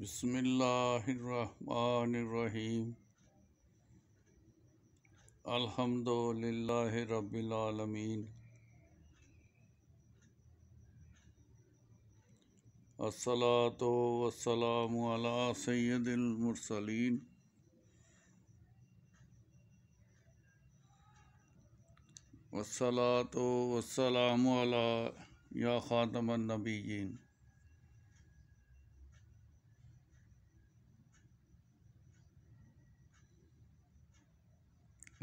بسم اللہ الرحمن الرحیم الحمد للہ رب العالمین السلاۃ وسلام علی سید المرسلین وسلّۃ وسلام علی یا خاتم النبیین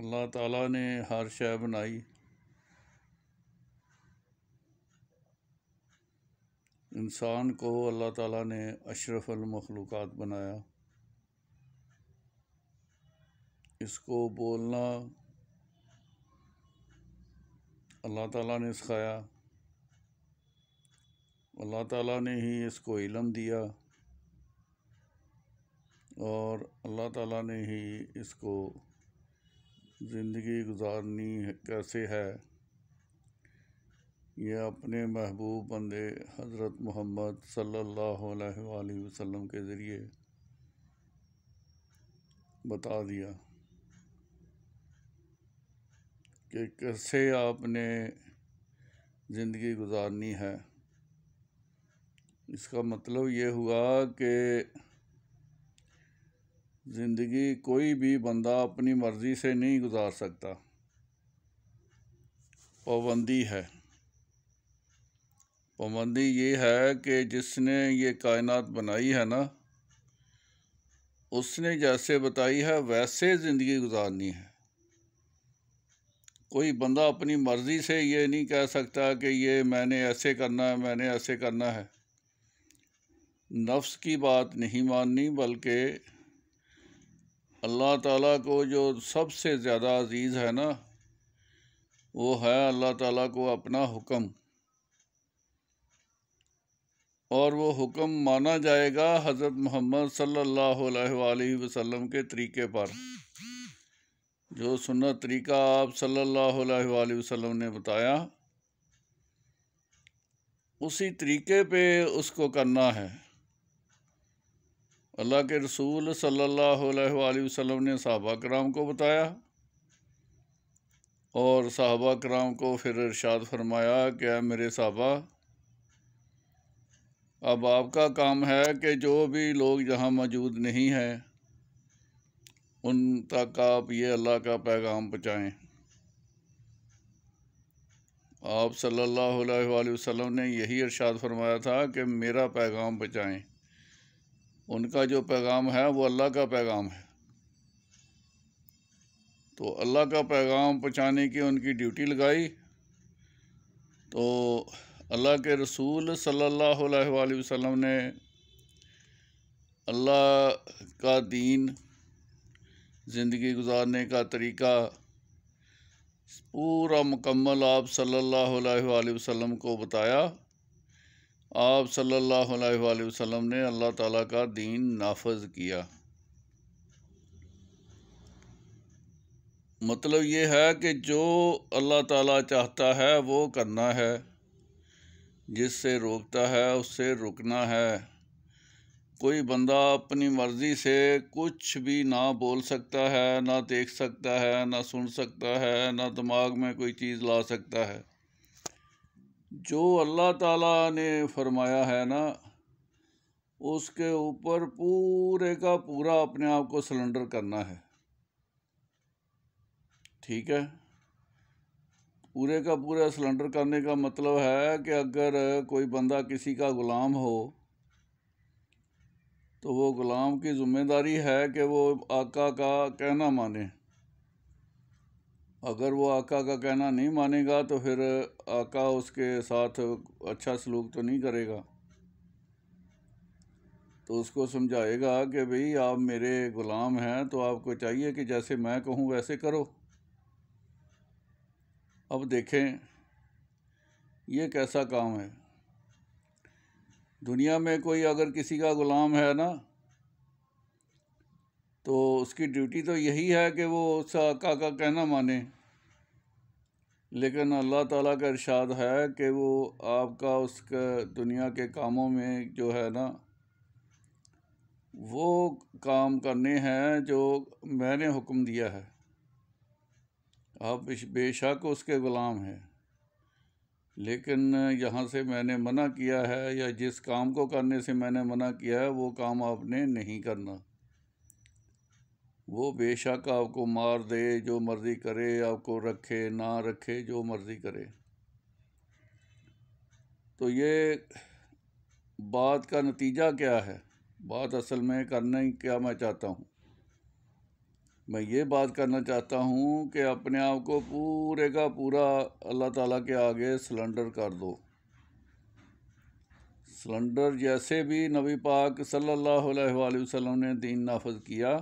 اللہ تعالیٰ نے ہر شے بنائی انسان کو اللہ تعالیٰ نے اشرف المخلوقات بنایا اس کو بولنا اللہ تعالیٰ نے سکھایا اللہ تعالیٰ نے ہی اس کو علم دیا اور اللہ تعالیٰ نے ہی اس کو زندگی گزارنی کیسے ہے یہ اپنے محبوب بندے حضرت محمد صلی اللہ علیہ وآلہ وسلم کے ذریعے بتا دیا کہ کیسے آپ نے زندگی گزارنی ہے اس کا مطلب یہ ہوا کہ زندگی کوئی بھی بندہ اپنی مرضی سے نہیں گزار سکتا پابندی ہے پابندی یہ ہے کہ جس نے یہ کائنات بنائی ہے نا اس نے جیسے بتائی ہے ویسے زندگی گزارنی ہے کوئی بندہ اپنی مرضی سے یہ نہیں کہہ سکتا کہ یہ میں نے ایسے کرنا ہے میں نے ایسے کرنا ہے نفس کی بات نہیں ماننی بلکہ اللہ تعالیٰ کو جو سب سے زیادہ عزیز ہے نا وہ ہے اللہ تعالیٰ کو اپنا حکم اور وہ حکم مانا جائے گا حضرت محمد صلی اللہ علیہ وآلہ وسلم کے طریقے پر جو سنت طریقہ آپ صلی اللہ علیہ وآلہ وسلم نے بتایا اسی طریقے پہ اس کو کرنا ہے اللہ کے رسول صلی اللہ علیہ وآلہ وسلم نے صحابہ کرام کو بتایا اور صحابہ کرام کو پھر ارشاد فرمایا کہ اے میرے صحابہ اب آپ کا کام ہے کہ جو بھی لوگ جہاں موجود نہیں ہیں ان تک آپ یہ اللہ کا پیغام پچائیں آپ صلی اللہ علیہ وآلہ وسلم نے یہی ارشاد فرمایا تھا کہ میرا پیغام پچائیں ان کا جو پیغام ہے وہ اللہ کا پیغام ہے تو اللہ کا پیغام پہنچانے کی ان کی ڈیوٹی لگائی تو اللہ کے رسول صلی اللہ علیہ وآلہ وسلم نے اللہ کا دین زندگی گزارنے کا طریقہ پورا مکمل آپ صلی اللہ علیہ وآلہ وسلم کو بتایا آپ صلی اللہ علیہ وآلہ وسلم نے اللہ تعالیٰ کا دین نافذ کیا مطلب یہ ہے کہ جو اللہ تعالیٰ چاہتا ہے وہ کرنا ہے جس سے روکتا ہے اس سے رکنا ہے کوئی بندہ اپنی مرضی سے کچھ بھی نہ بول سکتا ہے نہ دیکھ سکتا ہے نہ سن سکتا ہے نہ دماغ میں کوئی چیز لا سکتا ہے جو اللہ تعالیٰ نے فرمایا ہے نا اس کے اوپر پورے کا پورا اپنے آپ کو سلنڈر کرنا ہے ٹھیک ہے پورے کا پورا سلنڈر کرنے کا مطلب ہے کہ اگر کوئی بندہ کسی کا غلام ہو تو وہ غلام کی ذمہ داری ہے کہ وہ آقا کا کہنا مانے اگر وہ آقا کا کہنا نہیں مانے گا تو پھر آقا اس کے ساتھ اچھا سلوک تو نہیں کرے گا تو اس کو سمجھائے گا کہ بھئی آپ میرے غلام ہیں تو آپ کو چاہیے کہ جیسے میں کہوں ویسے کرو اب دیکھیں یہ کیسا کام ہے دنیا میں کوئی اگر کسی کا غلام ہے نا تو اس کی ڈیوٹی تو یہی ہے کہ وہ اس کا کا کہنا مانے لیکن اللہ تعالیٰ کا ارشاد ہے کہ وہ آپ کا اس کا دنیا کے کاموں میں جو ہے نا وہ کام کرنے ہیں جو میں نے حکم دیا ہے آپ بے شک اس کے غلام ہیں لیکن یہاں سے میں نے منع کیا ہے یا جس کام کو کرنے سے میں نے منع کیا ہے وہ کام آپ نے نہیں کرنا وہ بے شک آپ کو مار دے جو مرضی کرے آپ کو رکھے نہ رکھے جو مرضی کرے تو یہ بات کا نتیجہ کیا ہے بات اصل میں کرنا کیا میں چاہتا ہوں میں یہ بات کرنا چاہتا ہوں کہ اپنے آپ کو پورے کا پورا اللہ تعالیٰ کے آگے سلنڈر کر دو سلنڈر جیسے بھی نبی پاک صلی اللہ علیہ وآلہ وسلم نے دین نافذ کیا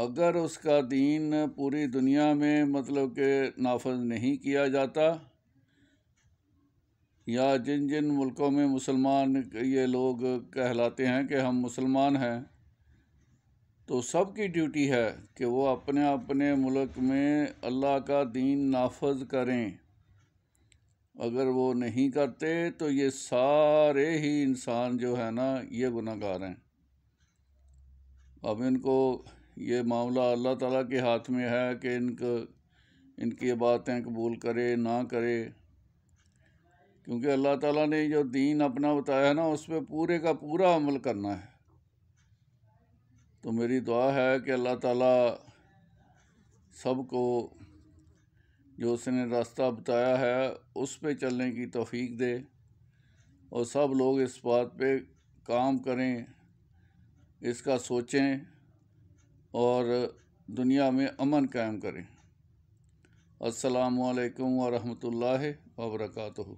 اگر اس کا دین پوری دنیا میں مطلب کہ نافذ نہیں کیا جاتا یا جن جن ملکوں میں مسلمان یہ لوگ کہلاتے ہیں کہ ہم مسلمان ہیں تو سب کی ڈیوٹی ہے کہ وہ اپنے اپنے ملک میں اللہ کا دین نافذ کریں اگر وہ نہیں کرتے تو یہ سارے ہی انسان جو ہے نا یہ گناہ گار ہیں اب ان کو یہ معاملہ اللہ تعالیٰ کے ہاتھ میں ہے کہ ان کو ان کی باتیں قبول کرے نہ کرے کیونکہ اللہ تعالیٰ نے جو دین اپنا بتایا ہے نا اس پہ پورے کا پورا عمل کرنا ہے تو میری دعا ہے کہ اللہ تعالیٰ سب کو جو اس نے راستہ بتایا ہے اس پہ چلنے کی توفیق دے اور سب لوگ اس بات پہ کام کریں اس کا سوچیں اور دنیا میں امن قائم کریں السلام علیکم ورحمۃ اللہ وبرکاتہ